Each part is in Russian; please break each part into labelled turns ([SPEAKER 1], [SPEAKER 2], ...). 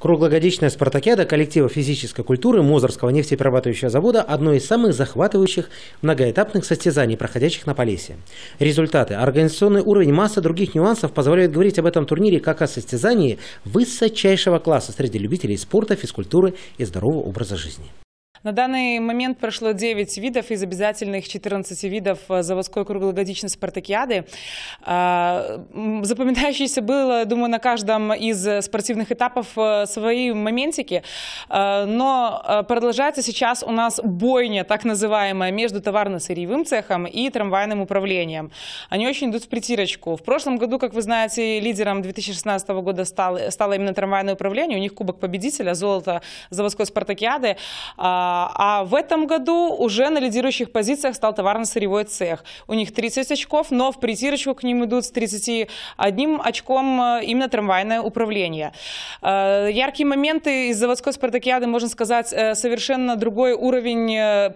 [SPEAKER 1] Круглогодичная спартакиада коллектива физической культуры Мозорского нефтеперерабатывающего завода – одно из самых захватывающих многоэтапных состязаний, проходящих на Полесе. Результаты, организационный уровень, масса других нюансов позволяют говорить об этом турнире как о состязании высочайшего класса среди любителей спорта, физкультуры и здорового образа жизни.
[SPEAKER 2] На данный момент прошло 9 видов из обязательных 14 видов э, заводской круглогодичной спартакиады. А, запоминающийся было, э, думаю, на каждом из спортивных этапов э, свои моментики. А, но продолжается сейчас у нас бойня, так называемая, между товарно-сырьевым цехом и трамвайным управлением. Они очень идут в притирочку. В прошлом году, как вы знаете, лидером 2016 года стало, стало именно трамвайное управление. У них кубок победителя, золото заводской спартакиады. А, а, а в этом году уже на лидирующих позициях стал товарно-сырьевой цех. У них 30 очков, но в притирочку к ним идут с 31 очком э, именно трамвайное управление. Э, яркие моменты из заводской спартакиады, можно сказать, э, совершенно другой уровень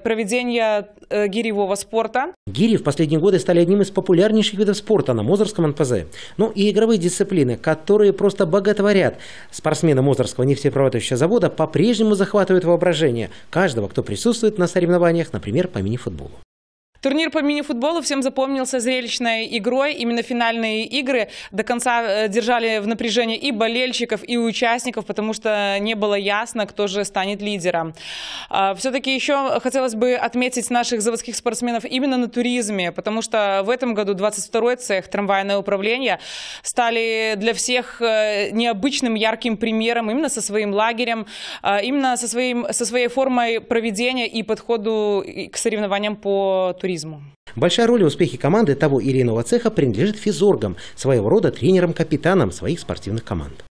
[SPEAKER 2] проведения Э, гиревого спорта.
[SPEAKER 1] Гири в последние годы стали одним из популярнейших видов спорта на Мозорском НПЗ. Ну и игровые дисциплины, которые просто боготворят. Спортсмены Мозорского нефтеперерабатывающего завода по-прежнему захватывают воображение каждого, кто присутствует на соревнованиях, например, по мини-футболу.
[SPEAKER 2] Турнир по мини-футболу всем запомнился зрелищной игрой. Именно финальные игры до конца э, держали в напряжении и болельщиков, и участников, потому что не было ясно, кто же станет лидером. А, Все-таки еще хотелось бы отметить наших заводских спортсменов именно на туризме, потому что в этом году 22-й цех трамвайное управление стали для всех э, необычным ярким примером именно со своим лагерем, а, именно со, своим, со своей формой проведения и подходу к соревнованиям по туризму туризму.
[SPEAKER 1] Большая роль в успехе команды того или иного цеха принадлежит физоргам, своего рода тренерам-капитанам своих спортивных команд.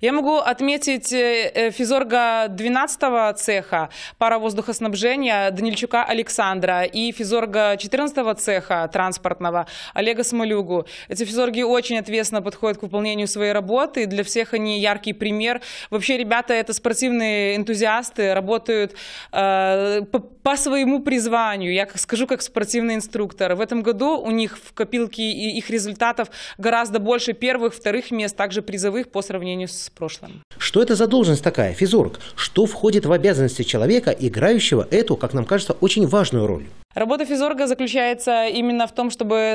[SPEAKER 2] Я могу отметить э, э, физорга 12-го цеха пара воздухоснабжения Данильчука Александра и физорга 14-го цеха транспортного Олега Смолюгу. Эти физорги очень ответственно подходят к выполнению своей работы. Для всех они яркий пример. Вообще ребята это спортивные энтузиасты, работают э, по своему призванию, я скажу как спортивный инструктор. В этом году у них в копилке их результатов гораздо больше первых, вторых мест, также призовых по сравнению с прошлым.
[SPEAKER 1] Что это за должность такая, физург? Что входит в обязанности человека, играющего эту, как нам кажется, очень важную роль?
[SPEAKER 2] Работа физорга заключается именно в том, чтобы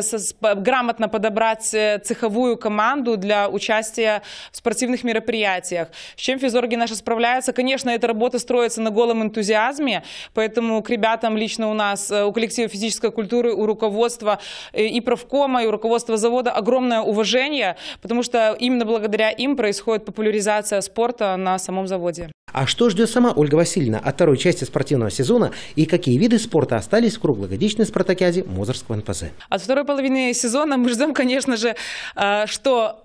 [SPEAKER 2] грамотно подобрать э, цеховую команду для участия в спортивных мероприятиях. С чем физорги наши справляются? Конечно, эта работа строится на голом энтузиазме, поэтому к ребятам лично у нас, э, у коллектива физической культуры, у руководства э, и правкома, и у руководства завода огромное уважение, потому что именно благодаря им происходит популяризация спорта на самом заводе.
[SPEAKER 1] А что ждет сама Ольга Васильевна от второй части спортивного сезона и какие виды спорта остались в круглогодичной спартакиаде Мозорского НПЗ?
[SPEAKER 2] От второй половины сезона мы ждем, конечно же, а, что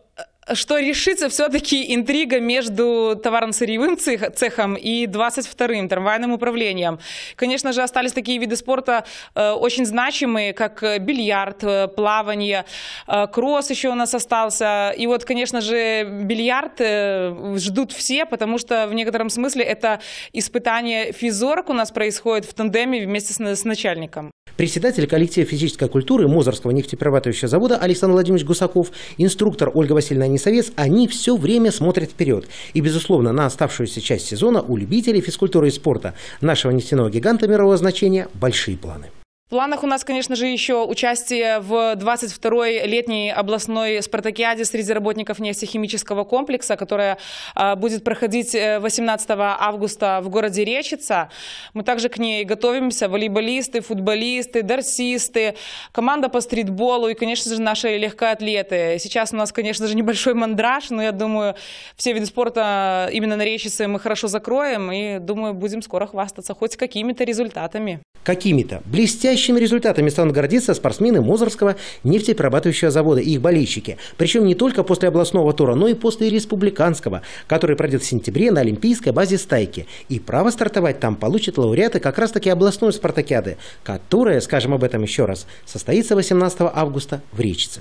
[SPEAKER 2] что решится все-таки интрига между товарно-сырьевым цехом и 22-м трамвайным управлением. Конечно же, остались такие виды спорта э, очень значимые, как э, бильярд, э, плавание, э, кросс еще у нас остался. И вот, конечно же, бильярд э, ждут все, потому что в некотором смысле это испытание физорг у нас происходит в тандеме вместе с, с начальником
[SPEAKER 1] председатель коллектива физической культуры Мозорского нефтеперерабатывающего завода Александр Владимирович Гусаков, инструктор Ольга Васильевна Несовец, они все время смотрят вперед. И, безусловно, на оставшуюся часть сезона у любителей физкультуры и спорта нашего нефтяного гиганта мирового значения большие планы.
[SPEAKER 2] В планах у нас, конечно же, еще участие в 22-й летней областной спартакиаде среди работников нефтехимического комплекса, которая а, будет проходить 18 э, августа в городе Речица. Мы также к ней готовимся. Волейболисты, футболисты, дарсисты, команда по стритболу и, конечно же, наши легкоатлеты. Сейчас у нас, конечно же, небольшой мандраж, но я думаю, все виды спорта э, именно на Речице мы хорошо закроем и, думаю, будем скоро хвастаться хоть какими-то результатами.
[SPEAKER 1] Какими-то. Блестящими Потрясающими результатами станут гордиться спортсмены Мозорского нефтеперерабатывающего завода и их болельщики. Причем не только после областного тура, но и после республиканского, который пройдет в сентябре на Олимпийской базе «Стайки». И право стартовать там получат лауреаты как раз-таки областной спартакиады, которая, скажем об этом еще раз, состоится 18 августа в Речице.